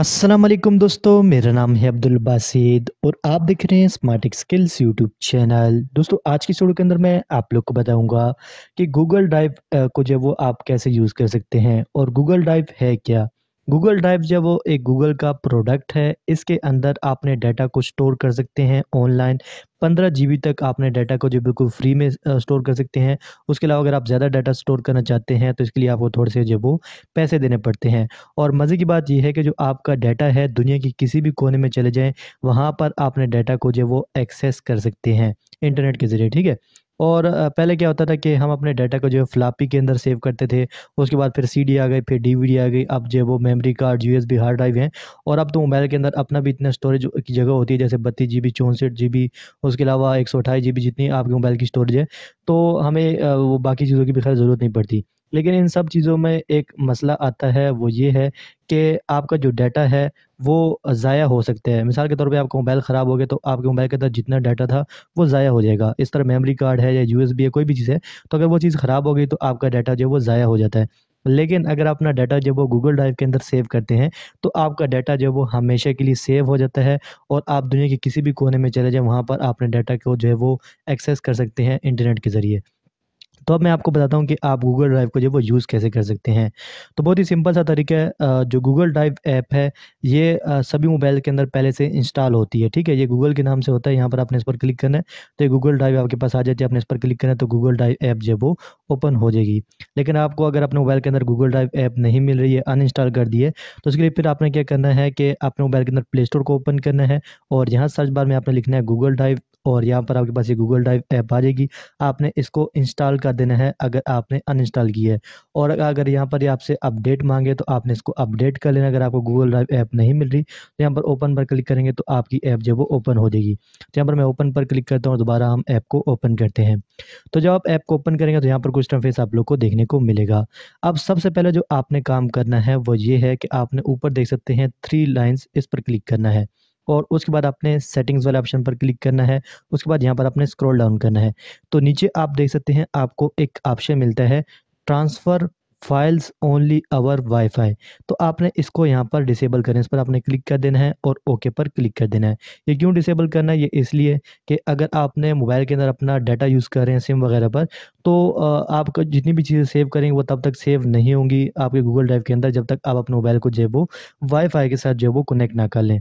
अस्सलाम वालेकुम दोस्तों मेरा नाम है अब्दुल बासिद और आप देख रहे हैं स्मार्ट स्किल्स यूट्यूब चैनल दोस्तों आज की शोड के अंदर मैं आप लोग को बताऊंगा कि गूगल ड्राइव को जो वो आप कैसे यूज़ कर सकते हैं और गूगल ड्राइव है क्या गूगल ड्राइव जब वो एक गूगल का प्रोडक्ट है इसके अंदर आपने डाटा को स्टोर कर सकते हैं ऑनलाइन पंद्रह जी तक आपने डाटा को जो बिल्कुल फ्री में स्टोर कर सकते हैं उसके अलावा अगर आप ज़्यादा डाटा स्टोर करना चाहते हैं तो इसके लिए आपको थोड़े से जो वो पैसे देने पड़ते हैं और मज़े की बात यह है कि जो आपका डाटा है दुनिया के किसी भी कोने में चले जाएँ वहाँ पर आपने डाटा को जो वो एक्सेस कर सकते हैं इंटरनेट के ज़रिए ठीक है और पहले क्या होता था कि हम अपने डाटा को जो है फ्लापी के अंदर सेव करते थे उसके बाद फिर सीडी आ गई फिर डीवीडी आ गई अब जो है वो memory card USB hard drive हैं और अब तो मोबाइल के अंदर अपना भी इतना स्टोरेज की जगह होती है जैसे बत्तीस जी बी चौंसठ जी बी उसके अलावा एक सौ अठाईस जी बी जितनी आपके मोबाइल की स्टोरेज है तो हमें वो बाकी चीज़ों की भी खैर ज़रूरत नहीं पड़ती लेकिन इन सब चीज़ों में एक मसला आता है वो ये है कि आपका जो डाटा है वो ज़ाया हो सकता है मिसाल के तौर पे आपका मोबाइल ख़राब हो गया तो आपके मोबाइल के अंदर जितना डाटा था वो ज़ाया हो जाएगा इस तरह मेमोरी कार्ड है या यूएसबी है कोई भी चीज़ है तो अगर वो चीज़ ख़राब हो गई तो आपका डाटा जो है वो ज़ाया हो जाता है लेकिन अगर अपना डाटा जब वो गूगल ड्राइव के अंदर सेव करते हैं तो आपका डाटा जो वो हमेशा के लिए सेव हो जाता है और आप दुनिया के किसी भी कोने में चले जाएँ वहाँ पर आपने डाटा को जो है वो एक्सेस कर सकते हैं इंटरनेट के ज़रिए तो अब मैं आपको बताता हूँ कि आप गूगल ड्राइव को जो वो यूज़ कैसे कर सकते हैं तो बहुत ही सिंपल सा तरीका है जो गूगल ड्राइव ऐप है ये सभी मोबाइल के अंदर पहले से इंस्टॉल होती है ठीक है ये गूगल के नाम से होता है यहाँ पर आपने इस पर क्लिक करना है तो ये गूगल ड्राइव आपके पास आ जाती है आपने इस पर क्लिक करना है तो गूगल ड्राइव ऐप जो वो ओपन हो जाएगी लेकिन आपको अगर अपने मोबाइल के अंदर गूगल ड्राइव ऐप नहीं मिल रही है अनइंस्टॉल कर दिए तो उसके लिए फिर आपने क्या करना है कि अपने मोबाइल के अंदर प्ले स्टोर को ओपन करना है और यहाँ सर्च बार में आपने लिखना है गूगल ड्राइव और यहाँ पर आपके पास ये गूगल ड्राइव ऐप आ जाएगी आपने इसको इंस्टॉल कर देना है अगर आपने अनइंस्टॉल किया है और अगर यहाँ पर आपसे अपडेट मांगे तो आपने इसको अपडेट कर लेना अगर आपको गूगल ड्राइव ऐप नहीं मिल रही तो यहाँ पर ओपन पर क्लिक करेंगे तो आपकी ऐप जो वो ओपन हो जाएगी तो यहाँ पर मैं ओपन पर क्लिक करता हूँ दोबारा हम ऐप को ओपन करते हैं तो जब आप ऐप को ओपन करेंगे तो यहाँ पर कुछ फेस आप लोग को देखने को मिलेगा अब सबसे पहले जो आपने काम करना है वो ये है कि आपने ऊपर देख सकते हैं थ्री लाइन्स इस पर क्लिक करना है और उसके बाद आपने सेटिंग्स वाले ऑप्शन पर क्लिक करना है उसके बाद यहाँ पर आपने स्क्रॉल डाउन करना है तो नीचे आप देख सकते हैं आपको एक ऑप्शन मिलता है transfer files only over WiFi तो आपने इसको यहाँ पर डिसेबल करें इस पर आपने क्लिक कर देना है और ओके पर क्लिक कर देना है ये क्यों डिसेबल करना है ये इसलिए कि अगर आपने मोबाइल के अंदर अपना डाटा यूज़ कर रहे हैं सिम वगैरह पर तो आप जितनी भी चीज़ें सेव करेंगे वो तब तक सेव नहीं होंगी आपके गूगल ड्राइव के अंदर जब तक आप अपने मोबाइल को जो है वो वाईफाई के साथ जो है वो कनेक्ट ना कर लें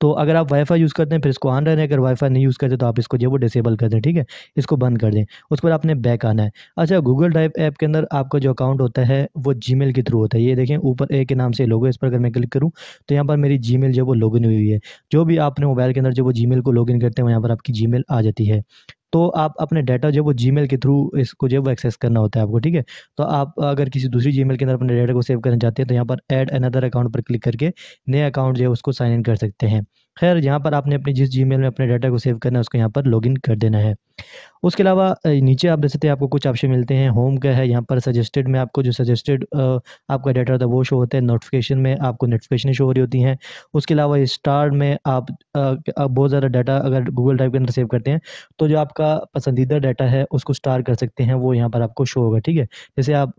तो अगर आप वाईफाई यूज़ करते हैं फिर इसको ऑन रहने अगर वाईफाई नहीं यूज़ करते तो आप इसको जो वो डिसेबल कर दें ठीक है इसको बंद कर दें उसके बाद आपने बैक आना है अच्छा गूगल ड्राइव ऐप के अंदर आपका जो अकाउंट होता है वो जी के थ्रू होता है ये देखें ऊपर ए के नाम से लोगो इस पर अगर मैं क्लिक करूँ तो यहाँ पर मेरी जी जो वो लॉगिन हुई हुई है जो भी आपने मोबाइल के अंदर जो वो जी को लॉगिन करते हैं यहाँ पर आपकी जी आ जाती है तो आप अपने डाटा जो है वो मेल के थ्रू इसको जो है वो एक्सेस करना होता है आपको ठीक है तो आप अगर किसी दूसरी मेल के अंदर अपने डाटा को सेव करना चाहते हैं तो यहाँ पर एड अनदर अकाउंट पर क्लिक करके नए अकाउंट जो है उसको साइन इन कर सकते हैं खैर यहाँ पर आपने अपनी जिस जीमेल में अपने डाटा को सेव करना है उसको यहाँ पर लॉगिन कर देना है उसके अलावा नीचे आप देख सकते हैं आपको कुछ ऑप्शन मिलते हैं होम का है यहाँ पर सजेस्टेड में आपको जो सजेस्टेड आपका डाटा होता है वो शो होता है नोटिफिकेशन में आपको नोटिफिकेशन शो हो रही होती हैं उसके अलावा स्टार में आप, आप बहुत ज़्यादा डाटा अगर गूगल ड्राइव के अंदर सेव करते हैं तो जो आपका पसंदीदा डाटा है उसको स्टार कर सकते हैं वो यहाँ पर आपको शो होगा ठीक है जैसे आप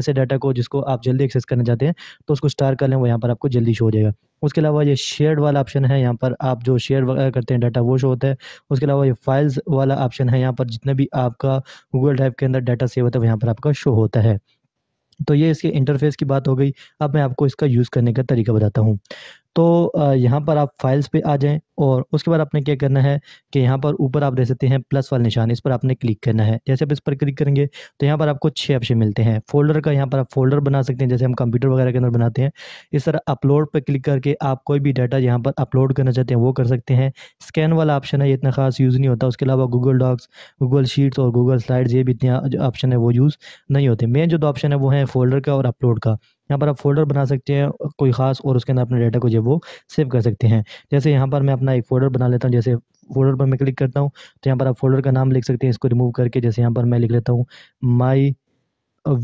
ऐसे डाटा को जिसको आप जल्दी एक्सेस करना चाहते हैं तो उसको स्टार कर लें वो यहाँ पर आपको जल्दी शो हो जाएगा उसके अलावा ये शेयर्ड वाला ऑप्शन है यहाँ पर आप जो शेयर करते हैं डाटा वो शो होता है उसके अलावा ये फाइल्स वाला ऑप्शन है यहाँ पर जितने भी आपका गूगल ड्राइव के अंदर डाटा सेव होता है यहाँ पर आपका शो होता है तो ये इसके इंटरफेस की बात हो गई अब मैं आपको इसका यूज़ करने का तरीका बताता हूँ तो यहाँ पर आप फाइल्स पे आ जाएं और उसके बाद आपने क्या करना है कि यहाँ पर ऊपर आप देख सकते हैं प्लस वाले निशान इस पर आपने क्लिक करना है जैसे आप इस पर क्लिक करेंगे तो यहाँ पर आपको छः ऑप्शन मिलते हैं फोल्डर का यहाँ पर आप फोल्डर बना सकते हैं जैसे हम कंप्यूटर वगैरह के अंदर बनाते हैं इस तरह अपलोड पर क्लिक करके आप कोई भी डाटा यहाँ पर अपलोड करना चाहते हैं वो कर सकते हैं स्कैन वाला ऑप्शन है ये इतना खास यूज़ नहीं होता उसके अलावा गूगल डॉक्स गूगल शीट्स और गूगल स्लाइड्स ये भी इतने ऑप्शन है वो यूज़ नहीं होते मेन जो दो ऑप्शन है वो है फोल्डर का और अपलोड का यहाँ पर आप फोल्डर बना सकते हैं कोई ख़ास और उसके अंदर अपने डाटा को जो वो सेव कर सकते हैं जैसे यहाँ पर मैं अपना एक फोल्डर बना लेता हूँ जैसे फोल्डर पर मैं क्लिक करता हूँ तो यहाँ पर आप फोल्डर का नाम लिख सकते हैं इसको रिमूव करके जैसे यहाँ पर मैं लिख लेता हूँ माई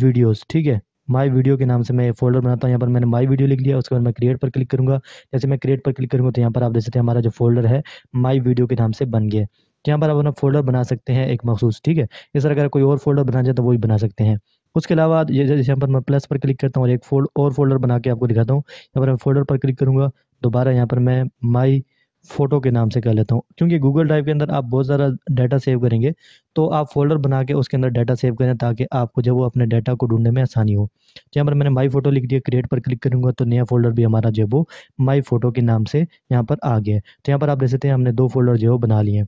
वीडियोज़ ठीक है माय वीडियो के नाम से मैं फोल्डर बनाता हूँ यहाँ पर मैंने माय वीडियो लिख लिया उसके बाद मैं क्रिएट पर क्लिक करूँगा जैसे मैं क्रिएट पर क्लिक करूँगा तो यहाँ पर आप देख सकते हैं हमारा जो फोल्डर है माय वीडियो के नाम से बन गया तो यहाँ पर आप अपना फोल्डर बना सकते हैं एक मखसूस ठीक है इस तरह अगर कोई और फोल्डर बना जाए तो वही बना सकते हैं उसके अलावा जैसे यहाँ पर मैं प्लस पर क्लिक करता हूँ और एक फोल्ड और फोल्डर बना के आपको दिखाता हूँ यहाँ पर मैं फोल्डर पर क्लिक करूँगा दोबारा यहाँ पर मैं माई फ़ोटो के नाम से कर लेता हूँ क्योंकि गूगल ड्राइव के अंदर आप बहुत सारा डाटा सेव करेंगे तो आप फोल्डर बना के उसके अंदर डाटा सेव करें ताकि आपको जब वो अपने डाटा को ढूंढने में आसानी हो तो यहाँ पर मैंने माई फ़ोटो लिख दिया क्रिएट पर क्लिक करूँगा तो नया फोल्डर भी हमारा जो है वो माई फ़ोटो के नाम से यहाँ पर आ गया है तो यहाँ पर आप देख सकते हैं हमने दो फोल्डर जो है बना लिए हैं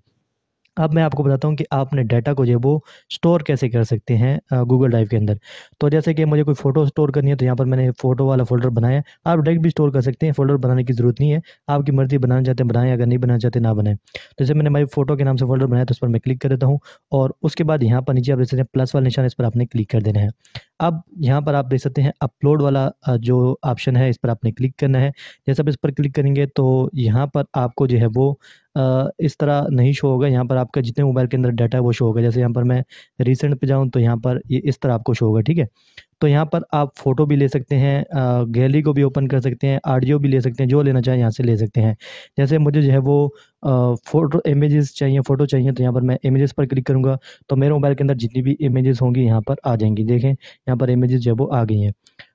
अब मैं आपको बताता हूँ कि आप अपने डाटा को जो है वो स्टोर कैसे कर सकते हैं गूगल ड्राइव के अंदर तो जैसे कि मुझे कोई फ़ोटो स्टोर करनी है तो यहाँ पर मैंने फ़ोटो वाला फोल्डर बनाया आप डायरेक्ट भी स्टोर कर सकते हैं फोल्डर बनाने की ज़रूरत नहीं है आपकी मर्ज़ी बनाना चाहते हैं बनाएं अगर नहीं बनाना चाहते ना बनाएं तो जैसे मैंने माई फोटो के नाम से फोल्डर बनाया तो उस पर मैं क्लिक कर देता हूँ और उसके बाद यहाँ पर नीचे आप जैसे प्लस वाला निशान इस पर आपने क्लिक कर देना है अब यहाँ पर आप देख सकते हैं अपलोड वाला जो ऑप्शन है इस पर आपने क्लिक करना है जैसे आप इस पर क्लिक करेंगे तो यहाँ पर आपको जो है वो इस तरह नहीं शो होगा यहाँ पर आपका जितने मोबाइल के अंदर डाटा है वो शो होगा जैसे यहाँ पर मैं रिसेंट पे जाऊँ तो यहाँ पर ये इस तरह आपको शो होगा ठीक है तो यहाँ पर आप फ़ोटो भी ले सकते हैं गैलरी को भी ओपन कर सकते हैं ऑडियो भी ले सकते हैं जो लेना चाहें यहाँ से ले सकते हैं जैसे मुझे जो है वो फ़ोटो इमेजेस चाहिए फ़ोटो चाहिए तो यहाँ पर मैं इमेजेस पर क्लिक करूँगा तो मेरे मोबाइल के अंदर जितनी भी इमेजेस होंगी यहाँ पर आ जाएंगी देखें यहाँ पर इमेजेस जो है वो आ गई हैं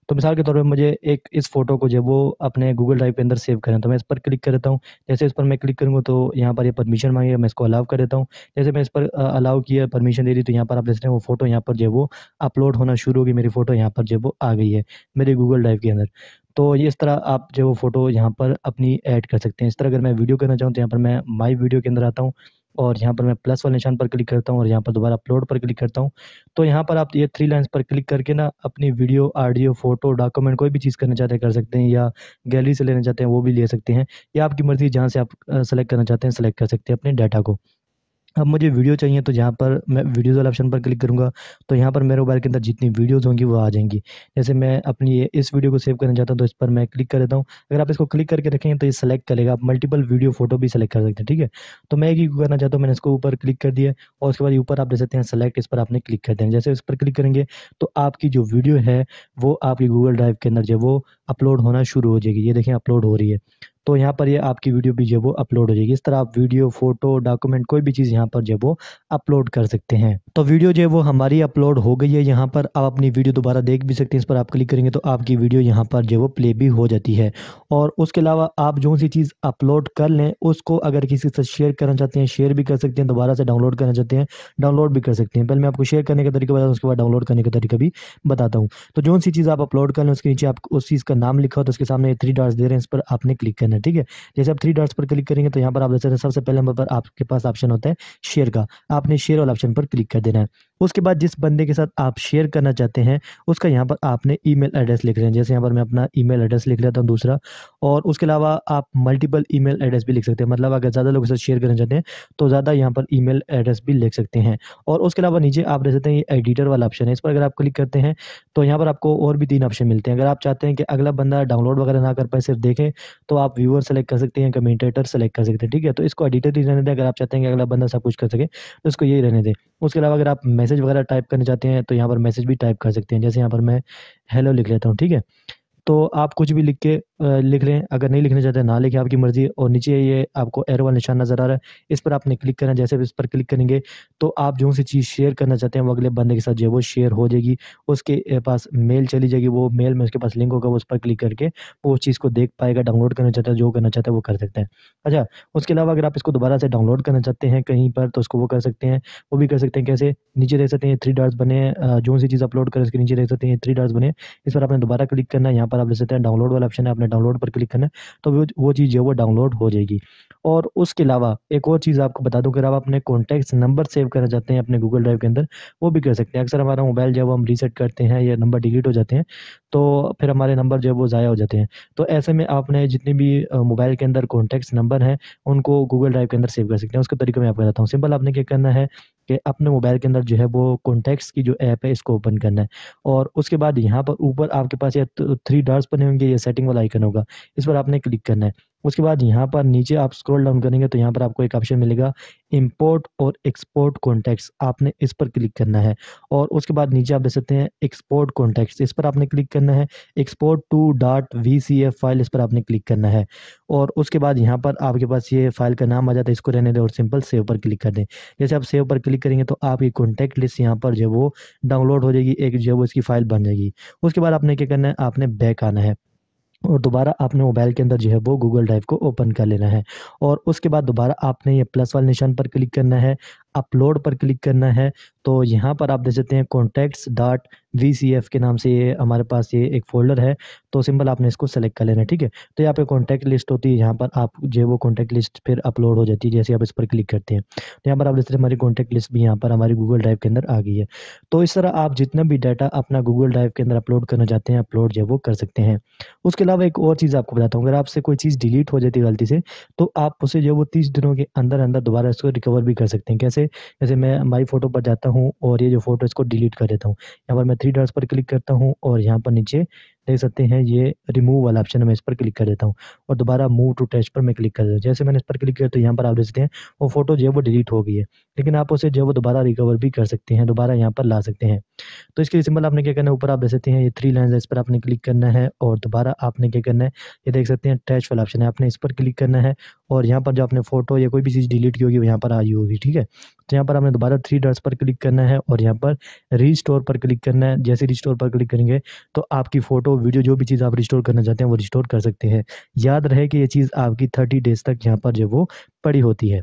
तो मिसाल के तौर पर मुझे एक इस फोटो को जो वो अपने गूगल ड्राइव के अंदर सेव करें तो मैं इस पर क्लिक कर देता हूँ जैसे इस पर मैं क्लिक करूँगा तो यहाँ पर ये परमिशन मांगेगा मैं इसको अलाउ कर देता हूँ जैसे मैं इस पर अलाउ किया परमिशन दे दी तो यहाँ पर आप देख रहे हैं वो फोटो यहाँ पर जो वो अपलोड होना शुरू होगी मेरी फोटो यहाँ पर जो वो आ गई है मेरे गूगल ड्राइव के अंदर तो इस तरह आप जो वो फोटो यहाँ पर अपनी ऐड कर सकते हैं इस तरह अगर मैं वीडियो करना चाहूँ तो यहाँ पर मैं माई वीडियो के अंदर आता हूँ और यहाँ पर मैं प्लस वाले निशान पर क्लिक करता हूँ और यहाँ पर दोबारा अपलोड पर क्लिक करता हूँ तो यहाँ पर आप ये थ्री लाइन्स पर क्लिक करके ना अपनी वीडियो ऑडियो फोटो डॉक्यूमेंट कोई भी चीज़ करना चाहते हैं कर सकते हैं या गैलरी से लेना चाहते हैं वो भी ले सकते हैं या आपकी मर्ज़ी जहाँ से आप सेलेक्ट करना चाहते हैं सेलेक्ट कर सकते हैं अपने डाटा को अब मुझे वीडियो चाहिए तो यहाँ पर मैं वीडियोज़ वाले ऑप्शन पर क्लिक करूँगा तो यहाँ पर मेरे मोबाइल के अंदर जितनी वीडियोज़ होंगी वो आ जाएंगी जैसे मैं अपनी इस वीडियो को सेव करना चाहता हूँ तो इस पर मैं क्लिक कर देता हूँ अगर आप इसको क्लिक करके रखें तो ये सेलेक्ट करेगा आप मल्टीपल वीडियो फोटो भी सेलेक्ट कर सकते हैं ठीक है तो मैं एक ही करना चाहता हूँ मैंने इसको ऊपर क्लिक कर दिया और उसके बाद ऊपर आप दे सकते हैं सेलेक्ट इस पर आपने क्लिक कर दिया जैसे इस पर क्लिक करेंगे तो आपकी जो वीडियो है वो आपकी गूगल ड्राइव के अंदर जो वो अपलोड होना शुरू हो जाएगी ये देखें अपलोड हो रही है तो यहाँ पर ये यह आपकी वीडियो भी जो है वो अपलोड हो जाएगी इस तरह आप वीडियो फोटो डॉक्यूमेंट कोई भी चीज़ यहाँ पर जो वो अपलोड कर सकते हैं तो वीडियो जो है वो हमारी अपलोड हो गई है यहाँ पर आप अपनी वीडियो दोबारा देख भी सकते हैं इस पर आप क्लिक करेंगे तो आपकी वीडियो यहाँ पर जो वो प्ले भी हो जाती है और उसके अलावा आप जो सी चीज़ अपलोड कर लें उसको अगर किसी से शेयर करना चाहते हैं शेयर भी कर सकते हैं दोबारा से डाउनलोड करना चाहते हैं डाउनलोड भी कर सकते हैं पहले मैं आपको शेयर करने का तरीका बताऊँ उसके बाद डाउनलोड करने का तरीका भी बताता हूँ तो जो सी चीज़ आप अपलोड कर लें उसके नीचे आप उस चीज़ का नाम लिखा हो तो उसके सामने थ्री डॉट्स दे रहे हैं इस पर आपने क्लिक करना है ठीक है जैसे आप थ्री डॉट्स पर क्लिक करेंगे तो यहाँ पर आप देख सकते हैं सबसे पहले नंबर पर आपके पास ऑप्शन होता है शेयर का आपने शेयर वाला ऑप्शन पर क्लिक कर देना है उसके बाद जिस बंदे के साथ आप शेयर करना चाहते हैं उसका यहाँ पर आपने ईमेल एड्रेस लिख रहे हैं जैसे यहाँ पर मैं अपना ईमेल एड्रेस लिख लेता हूँ दूसरा और उसके अलावा आप मल्टीपल ईमेल एड्रेस भी लिख सकते हैं मतलब अगर ज़्यादा लोगों के साथ शेयर करना चाहते हैं तो ज़्यादा यहाँ पर ई एड्रेस भी लिख सकते हैं और उसके अलावा नीचे आप देख सकते हैं ये एडिटर वाला ऑप्शन है इस पर अगर आप क्लिक करते हैं तो यहाँ पर आपको और भी तीन ऑप्शन मिलते हैं अगर आप चाहते हैं कि अगला बंदा डाउनलोड वगैरह ना कर पाए सिर्फ देखें तो आप व्यूअर सेलेक्ट कर सकते हैं कमेंटेटर सेलेक्ट कर सकते हैं ठीक है तो इसको एडिटर ही रहने दें अगर आप चाहते हैं कि अगला बंदा सब कुछ कर सके तो इसको यही रहने दें उसके अलावा अगर आप मैसेज वगैरह टाइप करना चाहते हैं तो यहाँ पर मैसेज भी टाइप कर सकते हैं जैसे यहाँ पर मैं हेलो लिख लेता हूँ ठीक है तो आप कुछ भी लिख के लिख लें अगर नहीं लिखना चाहते ना लिखें आपकी मर्ज़ी और नीचे ये आपको एरो वाला निशान नज़र आ रहा है इस पर आपने क्लिक करना जैसे भी इस पर क्लिक करेंगे तो आप जो सी चीज़ शेयर करना चाहते हैं वो अगले बंदे के साथ जो है वो शेयर हो जाएगी उसके पास मेल चली जाएगी वो मेल में उसके पास लिंक होगा वो उस पर क्लिक करके वो उस चीज़ को देख पाएगा डाउनलोड करना चाहता है जो करना चाहता है वो कर सकते हैं अच्छा उसके अलावा अगर आप इसको दोबारा से डाउनलोड करना चाहते हैं कहीं पर तो उसको वो कर सकते हैं वो भी कर सकते हैं कैसे नीचे देख सकते हैं थ्री डार्स बने जो सी चीज़ अपलोड करें उसके नीचे देख सकते हैं थ्री डार्स बने इस पर आपने दोबारा क्लिक करना है यहाँ पर आप देख सकते हैं डाउनलोड वाला ऑप्शन है डाउनलोड पर क्लिक करना है तो वो वो चीज़ जो है वो डाउनलोड हो जाएगी और उसके अलावा एक और चीज़ आपको बता दूं कि आप अपने कॉन्टैक्ट नंबर सेव करना चाहते हैं अपने गूगल ड्राइव के अंदर वो भी कर सकते हैं अक्सर हमारा मोबाइल जब हम रीसेट करते हैं या नंबर डिलीट हो जाते हैं तो फिर हमारे नंबर जो है वो ज़ाया हो जाते हैं तो ऐसे में आपने जितने भी मोबाइल के अंदर कॉन्टैक्ट नंबर हैं उनको गूगल ड्राइव के अंदर सेव कर सकते हैं उसके तरीके मैं आपको बताता हूँ सिंपल आपने क्या करना है कि अपने मोबाइल के अंदर जो है वो कॉन्टैक्ट्स की जो ऐप है इसको ओपन करना है और उसके बाद यहाँ पर ऊपर आपके पास या थ्री डॉट्स बने होंगे या सेटिंग वाला आइकन होगा इस पर आपने क्लिक करना है उसके बाद यहाँ पर नीचे आप स्क्रॉल डाउन करेंगे तो यहाँ पर आपको एक ऑप्शन मिलेगा इंपोर्ट और एक्सपोर्ट कॉन्टैक्ट्स आपने इस पर क्लिक करना है और उसके बाद नीचे आप देख सकते हैं एक्सपोर्ट कॉन्टैक्ट्स इस पर आपने क्लिक करना है export to dot V C F file इस पर आपने क्लिक करना है और उसके बाद यहाँ पर आपके पास ये फाइल का नाम आ जाता है इसको रहने दें और सिंपल सेव पर क्लिक कर दें जैसे आप सेव पर क्लिक करेंगे तो आपकी कॉन्टैक्ट लिस्ट यहाँ पर जो वो डाउनलोड हो जाएगी एक जो वो इसकी फाइल बन जाएगी उसके बाद आपने क्या करना है आपने बैक आना है और दोबारा आपने मोबाइल के अंदर जो है वो गूगल ड्राइव को ओपन कर लेना है और उसके बाद दोबारा आपने ये प्लस वाले निशान पर क्लिक करना है अपलोड पर क्लिक करना है तो यहाँ पर आप देख सकते हैं contacts dot V C F के नाम से ये हमारे पास ये एक फोल्डर है तो सिंपल आपने इसको सेलेक्ट कर लेना है ठीक है तो यहाँ पे कॉन्टैक्ट लिस्ट होती है यहाँ पर आप जो वो कॉन्टैक्ट लिस्ट फिर अपलोड हो जाती है जैसे आप इस पर क्लिक करते हैं तो यहाँ पर आप देख सकते हैं हमारी कॉन्टैक्ट लिस्ट भी यहाँ पर हमारी गूगल ड्राइव के अंदर आ गई है तो इस तरह आप जितना भी डाटा अपना गूगल ड्राइव के अंदर अपलोड करना चाहते हैं अपलोड जो वो कर सकते हैं उसके अलावा एक और चीज़ आपको बताता हूँ अगर आपसे कोई चीज़ डिलीट हो जाती है गलती से तो आप उसे जो वो तीस दिनों के अंदर अंदर दोबारा इसको रिकवर भी कर सकते हैं कैसे से जैसे मैं माई फ़ोटो पर जाता हूँ और ये जो फोटो इसको डिलीट कर देता हूँ यहाँ पर मैं थ्री डॉट्स पर क्लिक करता हूँ और यहाँ पर नीचे देख सकते हैं ये रिमूव वाला ऑप्शन मैं इस पर क्लिक कर देता हूँ और दोबारा मूव टू टेस्ट पर मैं क्लिक कर देता हूँ जैसे मैंने इस पर क्लिक किया तो यहाँ पर आप देख सकते हैं वो फोटो जो है वो डिलीट हो गई है लेकिन आप उसे जो है वो दोबारा रिकवर भी कर सकते हैं दोबारा यहाँ पर ला सकते हैं तो इसके लिए सिंपल आपने क्या करना है ऊपर आप देख सकते हैं ये थ्री लाइन है इस पर आपने क्लिक करना है और दोबारा आपने क्या करना है ये देख सकते हैं टैच वाला ऑप्शन है आपने इस पर क्लिक करना है और यहाँ पर जो आपने फोटो या कोई भी चीज़ डिलीट की होगी वो यहाँ पर आई होगी ठीक है तो यहाँ पर आपने दोबारा थ्री डॉट्स पर क्लिक करना है और यहाँ पर रीस्टोर पर क्लिक करना है जैसे रीस्टोर पर क्लिक करेंगे तो आपकी फ़ोटो वीडियो जो भी चीज़ आप रिस्टोर करना चाहते हैं वो रिस्टोर कर सकते हैं याद रहे कि ये चीज़ आपकी थर्टी डेज तक यहाँ पर जो वो पड़ी होती है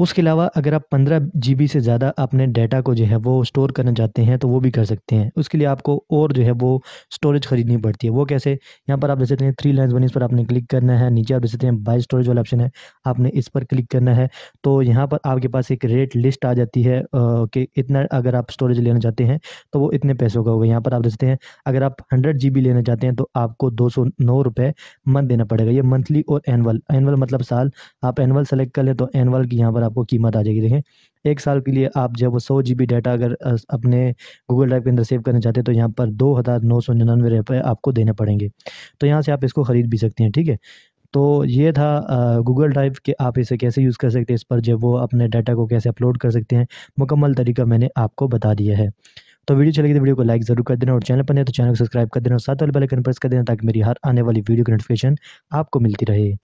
उसके अलावा अगर आप पंद्रह जी से ज़्यादा अपने डाटा को जो है वो स्टोर करना चाहते हैं तो वो भी कर सकते हैं उसके लिए आपको और जो है वो स्टोरेज खरीदनी पड़ती है वो कैसे यहाँ पर आप देख सकते हैं थ्री लाइन्स बनी इस पर आपने क्लिक करना है नीचे आप देख सकते हैं बाई स्टोरेज वाला ऑप्शन है आपने इस पर क्लिक करना है तो यहाँ पर आपके पास एक रेट लिस्ट आ जाती है कि इतना अगर आप स्टोरेज लेना चाहते हैं तो वो इतने पैसों का होगा यहाँ पर आप देख सकते हैं अगर आप हंड्रेड जी लेना चाहते हैं तो आपको दो सौ नौ मंथ देना पड़ेगा ये मंथली और एनअल एनअल मतलब साल आप एनअल सेलेक्ट कर लें तो एनअल की यहाँ पर आपको कीमत आ जाएगी देखें एक साल के लिए आप जब वो सौ जी डाटा अगर अपने गूगल ड्राइव के अंदर सेव करना चाहते हैं तो यहाँ पर दो हज़ार नौ सौ निन्यानवे रुपये आपको देने पड़ेंगे तो यहाँ से आप इसको ख़रीद भी सकते हैं ठीक है तो ये था गूगल ड्राइव के आप इसे कैसे यूज़ कर सकते हैं इस पर जब वो अपने डाटा को कैसे अपलोड कर सकते हैं मुकम्मल तरीका मैंने आपको बता दिया है तो वीडियो चलेगी तो वीडियो को लाइक जरूर कर देना और चैनल पर नहीं तो चैनल को सब्सक्राइब कर देना और साथ वाले बेल आइकन प्रेस कर देना ताकि मेरी हर आने वाली वीडियो की नोटिफिकेशन आपको मिलती रहे